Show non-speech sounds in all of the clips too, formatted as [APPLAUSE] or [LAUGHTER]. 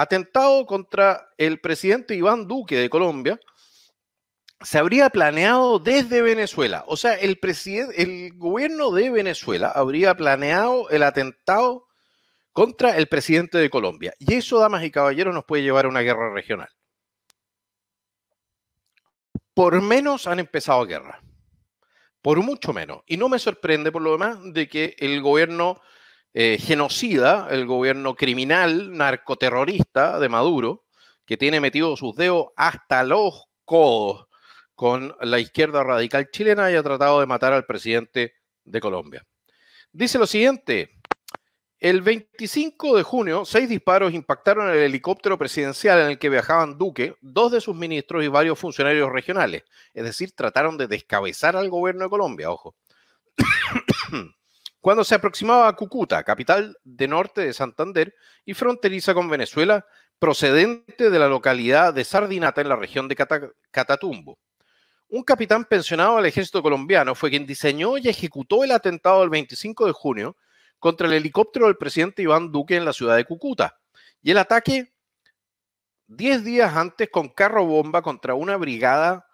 atentado contra el presidente Iván Duque de Colombia se habría planeado desde Venezuela. O sea, el, gobierno de Venezuela habría planeado el atentado contra el presidente de Colombia. Y eso, damas y caballeros, nos puede llevar a una guerra regional. Por menos han empezado guerra. Por mucho menos. Y no me sorprende, por lo demás, de que el gobierno eh, genocida, el gobierno criminal, narcoterrorista de Maduro, que tiene metido sus dedos hasta los codos con la izquierda radical chilena y ha tratado de matar al presidente de Colombia. Dice lo siguiente, el 25 de junio, seis disparos impactaron el helicóptero presidencial en el que viajaban Duque, dos de sus ministros y varios funcionarios regionales. Es decir, trataron de descabezar al gobierno de Colombia, ojo. Cuando se aproximaba a Cúcuta, capital de norte de Santander y fronteriza con Venezuela, procedente de la localidad de Sardinata en la región de Catatumbo. Un capitán pensionado del ejército colombiano fue quien diseñó y ejecutó el atentado del 25 de junio contra el helicóptero del presidente Iván Duque en la ciudad de Cúcuta. Y el ataque 10 días antes con carro bomba contra una brigada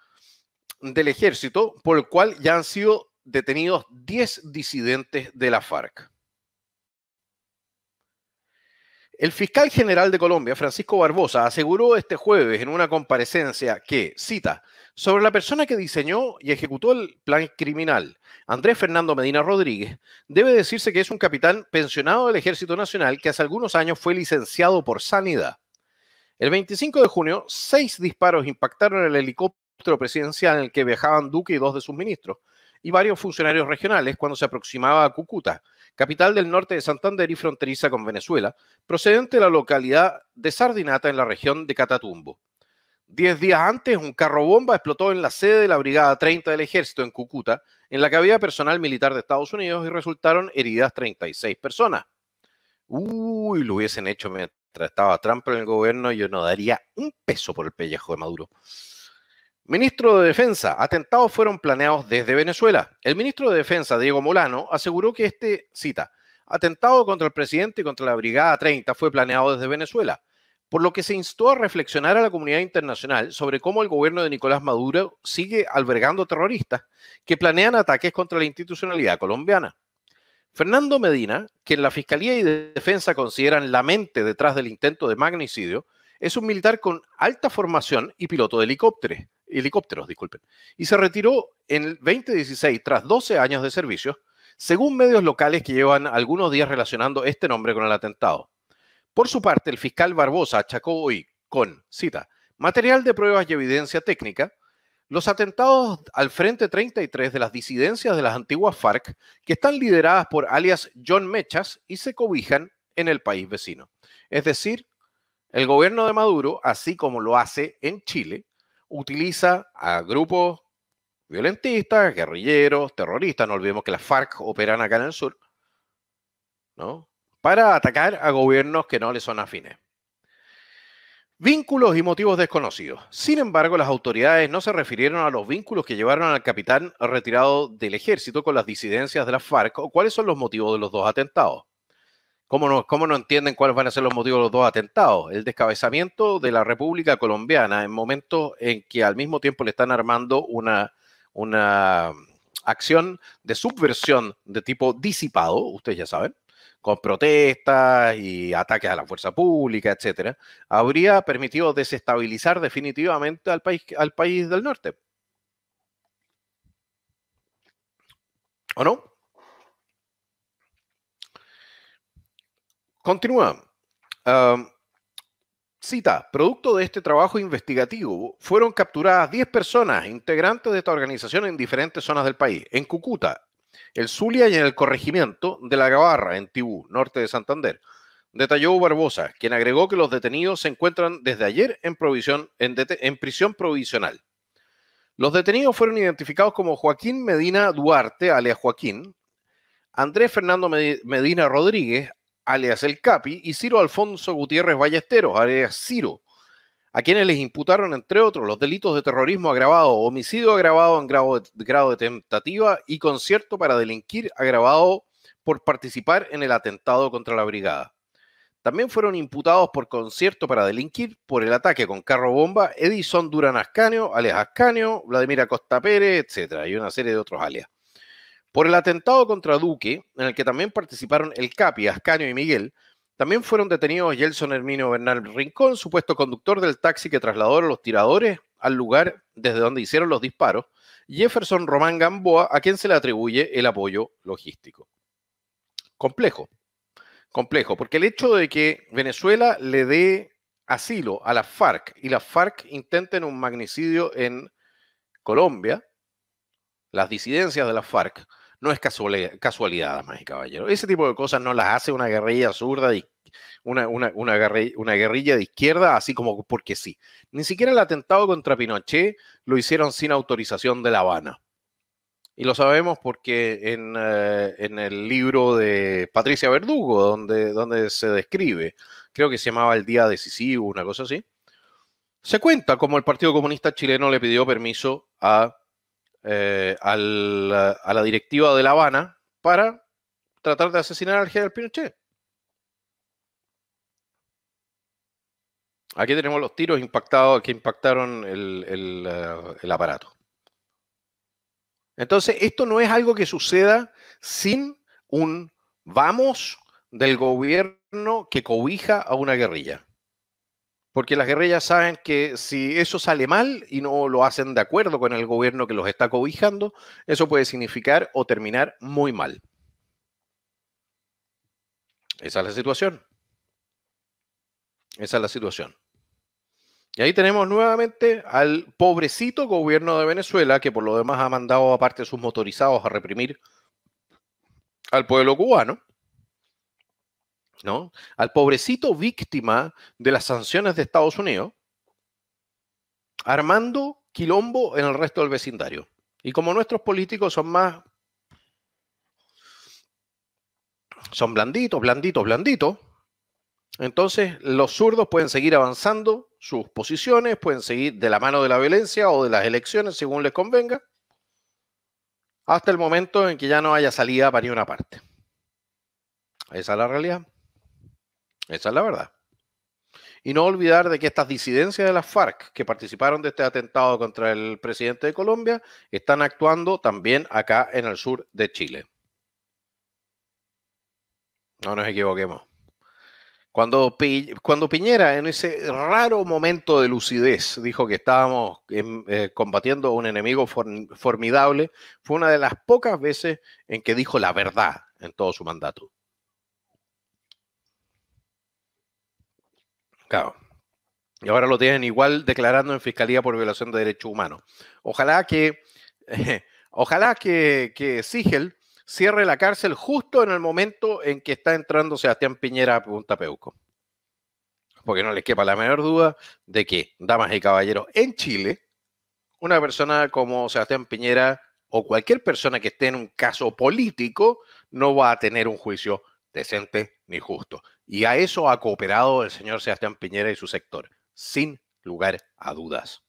del ejército, por el cual ya han sido detenidos 10 disidentes de la FARC. El fiscal general de Colombia, Francisco Barbosa, aseguró este jueves en una comparecencia que, cita, sobre la persona que diseñó y ejecutó el plan criminal, Andrés Fernando Medina Rodríguez, debe decirse que es un capitán pensionado del Ejército Nacional que hace algunos años fue licenciado por Sanidad. El 25 de junio, seis disparos impactaron el helicóptero presidencial en el que viajaban Duque y dos de sus ministros, y varios funcionarios regionales cuando se aproximaba a Cúcuta, capital del norte de Santander y fronteriza con Venezuela, procedente de la localidad de Sardinata en la región de Catatumbo. Diez días antes, un carro bomba explotó en la sede de la Brigada 30 del Ejército en Cúcuta, en la que había personal militar de Estados Unidos y resultaron heridas 36 personas. Uy, lo hubiesen hecho mientras estaba Trump en el gobierno, yo no daría un peso por el pellejo de Maduro. Ministro de Defensa, atentados fueron planeados desde Venezuela. El ministro de Defensa, Diego Molano, aseguró que este, cita, atentado contra el presidente y contra la Brigada 30 fue planeado desde Venezuela, por lo que se instó a reflexionar a la comunidad internacional sobre cómo el gobierno de Nicolás Maduro sigue albergando terroristas que planean ataques contra la institucionalidad colombiana. Fernando Medina, quien la Fiscalía y Defensa consideran la mente detrás del intento de magnicidio, es un militar con alta formación y piloto de helicópteros helicópteros, disculpen, y se retiró en el 2016 tras 12 años de servicio, según medios locales que llevan algunos días relacionando este nombre con el atentado. Por su parte, el fiscal Barbosa achacó hoy con, cita, material de pruebas y evidencia técnica, los atentados al Frente 33 de las disidencias de las antiguas FARC, que están lideradas por alias John Mechas y se cobijan en el país vecino. Es decir, el gobierno de Maduro, así como lo hace en Chile, utiliza a grupos violentistas, guerrilleros, terroristas, no olvidemos que las FARC operan acá en el sur, ¿no? Para atacar a gobiernos que no les son afines. Vínculos y motivos desconocidos. Sin embargo, las autoridades no se refirieron a los vínculos que llevaron al capitán retirado del ejército con las disidencias de las FARC o cuáles son los motivos de los dos atentados. ¿Cómo no, entienden cuáles van a ser los motivos de los dos atentados? El descabezamiento de la República Colombiana en momentos en que al mismo tiempo le están armando una, una mm, acción de subversión de tipo disipado, ustedes ya saben, con protestas y ataques a la fuerza pública, etcétera, habría permitido desestabilizar definitivamente al país, al país del norte. ¿O no? Continúa. Cita, producto de este trabajo investigativo, fueron capturadas 10 personas integrantes de esta organización en diferentes zonas del país, en Cúcuta, el Zulia y en el corregimiento de La Gabarra, en Tibú, norte de Santander. Detalló Barbosa, quien agregó que los detenidos se encuentran desde ayer en, en prisión provisional. Los detenidos fueron identificados como Joaquín Medina Duarte, alias Joaquín, Andrés Fernando Medina Rodríguez, alias El Capi, y Ciro Alfonso Gutiérrez Ballesteros, alias Ciro, a quienes les imputaron, entre otros, los delitos de terrorismo agravado, homicidio agravado en grado de, tentativa y concierto para delinquir agravado por participar en el atentado contra la brigada. También fueron imputados por concierto para delinquir por el ataque con carro bomba Edison Duran Ascanio, alias Ascanio, Vladimir Acosta Pérez, etc. y una serie de otros alias. Por el atentado contra Duque, en el que también participaron el Capi, Ascanio y Miguel, también fueron detenidos Yelson Herminio Bernal Rincón, supuesto conductor del taxi que trasladó a los tiradores al lugar desde donde hicieron los disparos, Jefferson Román Gamboa, a quien se le atribuye el apoyo logístico. Complejo, complejo, porque el hecho de que Venezuela le dé asilo a la FARC y la FARC intenten un magnicidio en Colombia, las disidencias de la FARC, no es casualidad, casualidad más y caballero. Ese tipo de cosas no las hace una guerrilla zurda, una, una, una, guerrilla, de izquierda, así como porque sí. Ni siquiera el atentado contra Pinochet lo hicieron sin autorización de La Habana. Y lo sabemos porque en, eh, en el libro de Patricia Verdugo, donde, donde se describe, creo que se llamaba El Día Decisivo, una cosa así, se cuenta como el Partido Comunista Chileno le pidió permiso a eh, a la directiva de La Habana para tratar de asesinar al general Pinochet. Aquí tenemos los tiros impactados que impactaron el eh, aparato. Entonces, esto no es algo que suceda sin un vamos del gobierno que cobija a una guerrilla porque las guerrillas saben que si eso sale mal y no lo hacen de acuerdo con el gobierno que los está cobijando, eso puede significar o terminar muy mal. Esa es la situación. Esa es la situación. Y ahí tenemos nuevamente al pobrecito gobierno de Venezuela, que por lo demás ha mandado aparte sus motorizados a reprimir al pueblo cubano. Al pobrecito víctima de las sanciones de Estados Unidos, armando quilombo en el resto del vecindario. Y como nuestros políticos son más... Son blanditos, blanditos, blanditos. Entonces los zurdos pueden seguir avanzando sus posiciones, pueden seguir de la mano de la violencia o de las elecciones, según les convenga, hasta el momento en que ya no haya salida para una parte. Esa es la realidad. Esa es la verdad. Y no olvidar de que estas disidencias de las FARC que participaron de este atentado contra el presidente de Colombia están actuando también acá en el sur de Chile. No nos equivoquemos. Cuando, cuando Piñera, en ese raro momento de lucidez, dijo que estábamos eh, combatiendo un enemigo formidable, fue una de las pocas veces en que dijo la verdad en todo su mandato. Claro. Y ahora lo tienen igual declarando en fiscalía por violación de derechos humanos. Ojalá que, [LAUGHS] ojalá que, que Sigel cierre la cárcel justo en el momento en que está entrando Sebastián Piñera a Punta Peuco. Porque no les quepa la menor duda de que, damas y caballeros, en Chile, una persona como Sebastián Piñera o cualquier persona que esté en un caso político no va a tener un juicio decente ni justo. Y a eso ha cooperado el señor Sebastián Piñera y su sector, sin lugar a dudas.